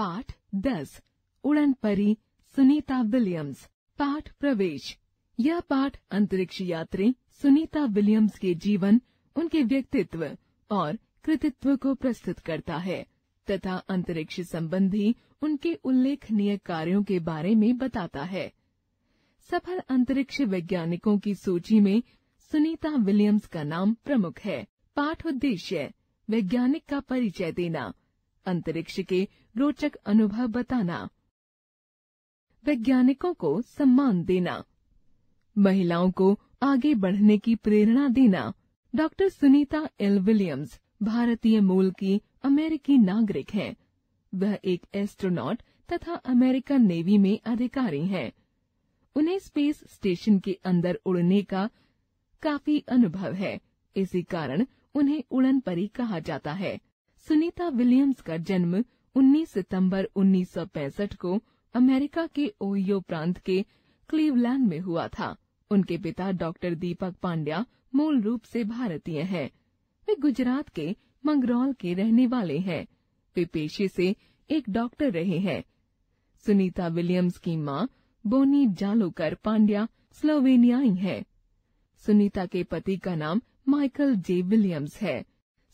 पाठ दस उड़न परी सुनीता विलियम्स पाठ प्रवेश यह पाठ अंतरिक्ष यात्री सुनीता विलियम्स के जीवन उनके व्यक्तित्व और कृतित्व को प्रस्तुत करता है तथा अंतरिक्ष संबंधी उनके उल्लेखनीय कार्यों के बारे में बताता है सफल अंतरिक्ष वैज्ञानिकों की सूची में सुनीता विलियम्स का नाम प्रमुख है पाठ उद्देश्य वैज्ञानिक का परिचय देना अंतरिक्ष के रोचक अनुभव बताना वैज्ञानिकों को सम्मान देना महिलाओं को आगे बढ़ने की प्रेरणा देना डॉक्टर सुनीता एल विलियम्स भारतीय मूल की अमेरिकी नागरिक हैं। वह एक एस्ट्रोनॉट तथा अमेरिकन नेवी में अधिकारी हैं। उन्हें स्पेस स्टेशन के अंदर उड़ने का काफी अनुभव है इसी कारण उन्हें उड़न परी कहा जाता है सुनीता विलियम्स का जन्म 19 सितंबर 1965 को अमेरिका के ओहियो प्रांत के क्लीवलैंड में हुआ था उनके पिता डॉक्टर दीपक पांड्या मूल रूप से भारतीय हैं। वे गुजरात के मंगरौल के रहने वाले हैं वे पेशे से एक डॉक्टर रहे हैं सुनीता विलियम्स की माँ बोनी जालोकर पांड्या स्लोवेनियाई है सुनीता के पति का नाम माइकल जे विलियम्स है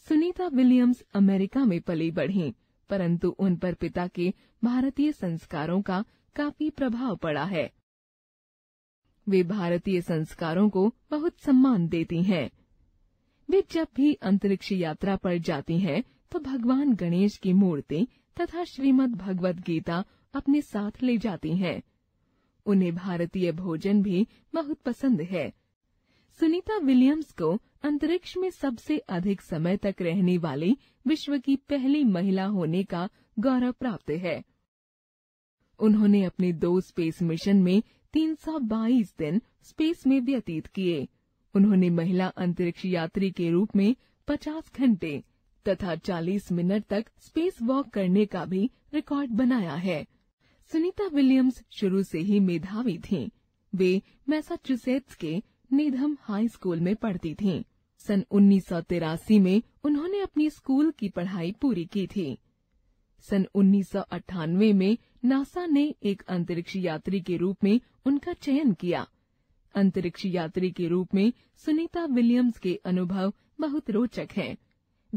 सुनीता विलियम्स अमेरिका में पली बढ़ी परंतु उन पर पिता के भारतीय संस्कारों का काफी प्रभाव पड़ा है वे भारतीय संस्कारों को बहुत सम्मान देती हैं। वे जब भी अंतरिक्ष यात्रा पर जाती हैं तो भगवान गणेश की मूर्ति तथा श्रीमद् भगवत गीता अपने साथ ले जाती हैं। उन्हें भारतीय भोजन भी बहुत पसंद है सुनीता विलियम्स को अंतरिक्ष में सबसे अधिक समय तक रहने वाली विश्व की पहली महिला होने का गौरव प्राप्त है उन्होंने अपने दो स्पेस मिशन में 322 दिन स्पेस में व्यतीत किए उन्होंने महिला अंतरिक्ष यात्री के रूप में 50 घंटे तथा 40 मिनट तक स्पेस वॉक करने का भी रिकॉर्ड बनाया है सुनीता विलियम्स शुरू से ही मेधावी थीं। वे मैसाचुसेट्स के निधम हाई स्कूल में पढ़ती थीं। सन उन्नीस में उन्होंने अपनी स्कूल की पढ़ाई पूरी की थी सन उन्नीस में नासा ने एक अंतरिक्ष यात्री के रूप में उनका चयन किया अंतरिक्ष यात्री के रूप में सुनीता विलियम्स के अनुभव बहुत रोचक हैं।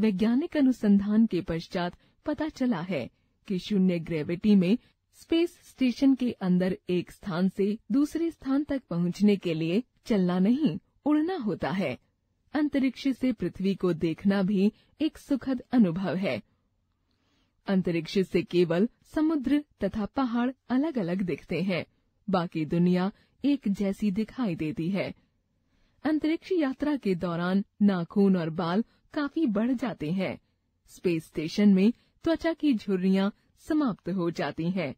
वैज्ञानिक अनुसंधान के पश्चात पता चला है कि शून्य ग्रेविटी में स्पेस स्टेशन के अंदर एक स्थान से दूसरे स्थान तक पहुंचने के लिए चलना नहीं उड़ना होता है अंतरिक्ष से पृथ्वी को देखना भी एक सुखद अनुभव है अंतरिक्ष से केवल समुद्र तथा पहाड़ अलग अलग दिखते हैं बाकी दुनिया एक जैसी दिखाई देती है अंतरिक्ष यात्रा के दौरान नाखून और बाल काफी बढ़ जाते हैं स्पेस स्टेशन में त्वचा की झुर्रिया समाप्त हो जाती हैं,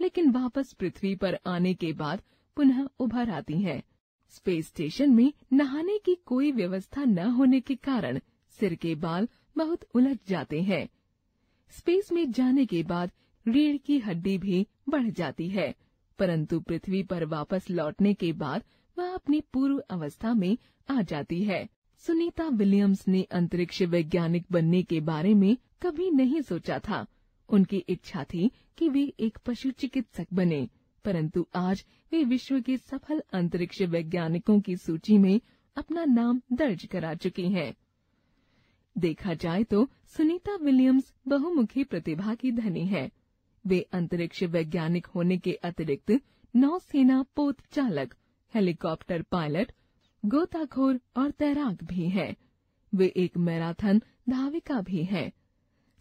लेकिन वापस पृथ्वी पर आने के बाद पुनः उभर आती हैं। स्पेस स्टेशन में नहाने की कोई व्यवस्था न होने के कारण सिर के बाल बहुत उलझ जाते हैं स्पेस में जाने के बाद रीढ़ की हड्डी भी बढ़ जाती है परंतु पृथ्वी पर वापस लौटने के बाद वह अपनी पूर्व अवस्था में आ जाती है सुनीता विलियम्स ने अंतरिक्ष वैज्ञानिक बनने के बारे में कभी नहीं सोचा था उनकी इच्छा थी कि वे एक पशु चिकित्सक बने परंतु आज वे विश्व के सफल अंतरिक्ष वैज्ञानिकों की सूची में अपना नाम दर्ज करा चुकी हैं। देखा जाए तो सुनीता विलियम्स बहुमुखी प्रतिभा की धनी है वे अंतरिक्ष वैज्ञानिक होने के अतिरिक्त नौसेना पोत चालक हेलीकॉप्टर पायलट गोताखोर और तैराक भी हैं। वे एक मैराथन धाविका भी हैं।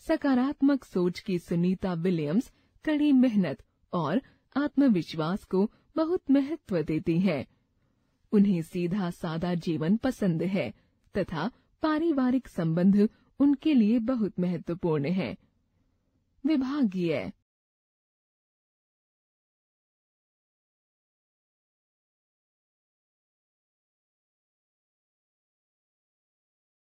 सकारात्मक सोच की सुनीता विलियम्स कड़ी मेहनत और आत्मविश्वास को बहुत महत्व देती है उन्हें सीधा सादा जीवन पसंद है तथा पारिवारिक संबंध उनके लिए बहुत महत्वपूर्ण है विभागीय